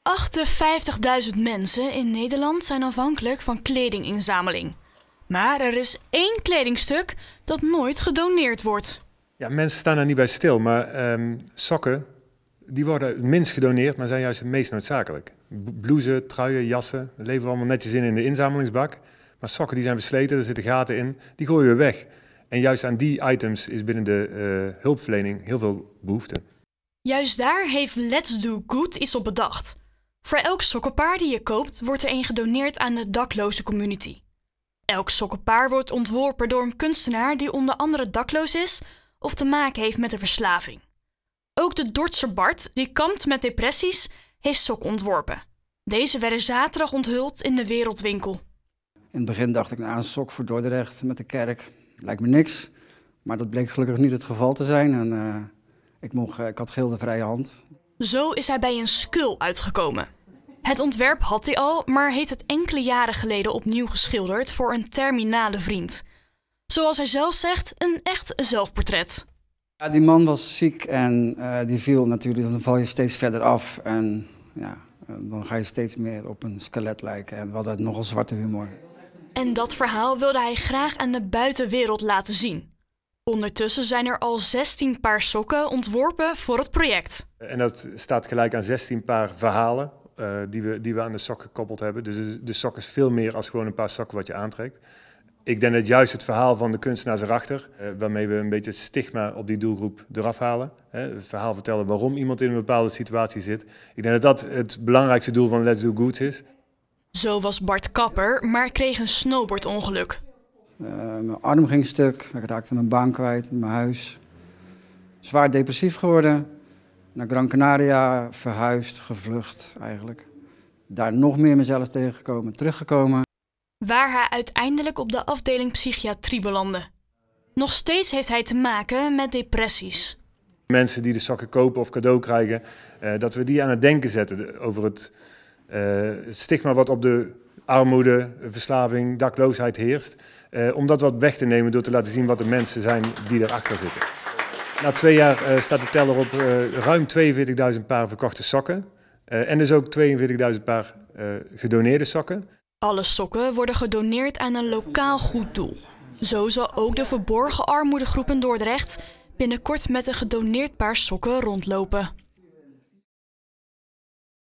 58.000 mensen in Nederland zijn afhankelijk van kledinginzameling. Maar er is één kledingstuk dat nooit gedoneerd wordt. Ja, mensen staan er niet bij stil, maar ehm, sokken die worden het minst gedoneerd, maar zijn juist het meest noodzakelijk. Blouses, truien, jassen, dat leveren we allemaal netjes in in de inzamelingsbak. Maar sokken die zijn versleten, er zitten gaten in, die gooien we weg. En juist aan die items is binnen de eh, hulpverlening heel veel behoefte. Juist daar heeft Let's Do Good iets op bedacht. Voor elk sokkenpaar die je koopt, wordt er een gedoneerd aan de dakloze community. Elk sokkenpaar wordt ontworpen door een kunstenaar die onder andere dakloos is of te maken heeft met een verslaving. Ook de Dortse Bart, die kampt met depressies, heeft sokken ontworpen. Deze werden zaterdag onthuld in de Wereldwinkel. In het begin dacht ik, nou, een sok voor Dordrecht met de kerk lijkt me niks. Maar dat bleek gelukkig niet het geval te zijn. En, eh, ik, mocht, eh, ik had geheel de vrije hand. Zo is hij bij een skul uitgekomen. Het ontwerp had hij al, maar heeft het enkele jaren geleden opnieuw geschilderd voor een terminale vriend. Zoals hij zelf zegt, een echt zelfportret. Ja, die man was ziek en eh, die viel natuurlijk, dan val je steeds verder af. En ja, eh, dan ga je steeds meer op een skelet lijken. En wat uit nogal zwarte humor. En dat verhaal wilde hij graag aan de buitenwereld laten zien. Ondertussen zijn er al 16 paar sokken ontworpen voor het project. En dat staat gelijk aan 16 paar verhalen eh, die, we, die we aan de sok gekoppeld hebben. Dus de sok is veel meer als gewoon een paar sokken wat je aantrekt. Ik denk dat juist het verhaal van de kunstenaars erachter, uh, waarmee we een beetje stigma op die doelgroep eraf halen. het verhaal vertellen waarom iemand in een bepaalde situatie zit. Ik denk dat dat het belangrijkste doel van Let's Do Goods is. Zo was Bart Kapper, maar kreeg een snowboardongeluk. Eh, mijn arm ging stuk, ik raakte mijn baan kwijt, mijn huis. Zwaar depressief geworden. Naar Gran Canaria verhuisd, gevlucht eigenlijk. Daar nog meer mezelf tegengekomen, teruggekomen. Waar hij uiteindelijk op de afdeling psychiatrie belandde. Nog steeds heeft hij te maken met depressies. Mensen die de zakken kopen of cadeau krijgen, eh, dat we die aan het denken zetten over eh, het stigma wat op de armoede, verslaving, dakloosheid heerst. Eh, om dat wat weg te nemen door te laten zien wat de mensen zijn die erachter zitten. Na twee jaar eh, staat de teller op eh, ruim 42.000 paar verkochte sokken. en dus ook 42.000 paar gedoneerde sokken. Alle sokken worden gedoneerd aan een lokaal goed doel. Zo zal ook de verborgen armoedegroepen in Dordrecht binnenkort met een gedoneerd paar sokken rondlopen.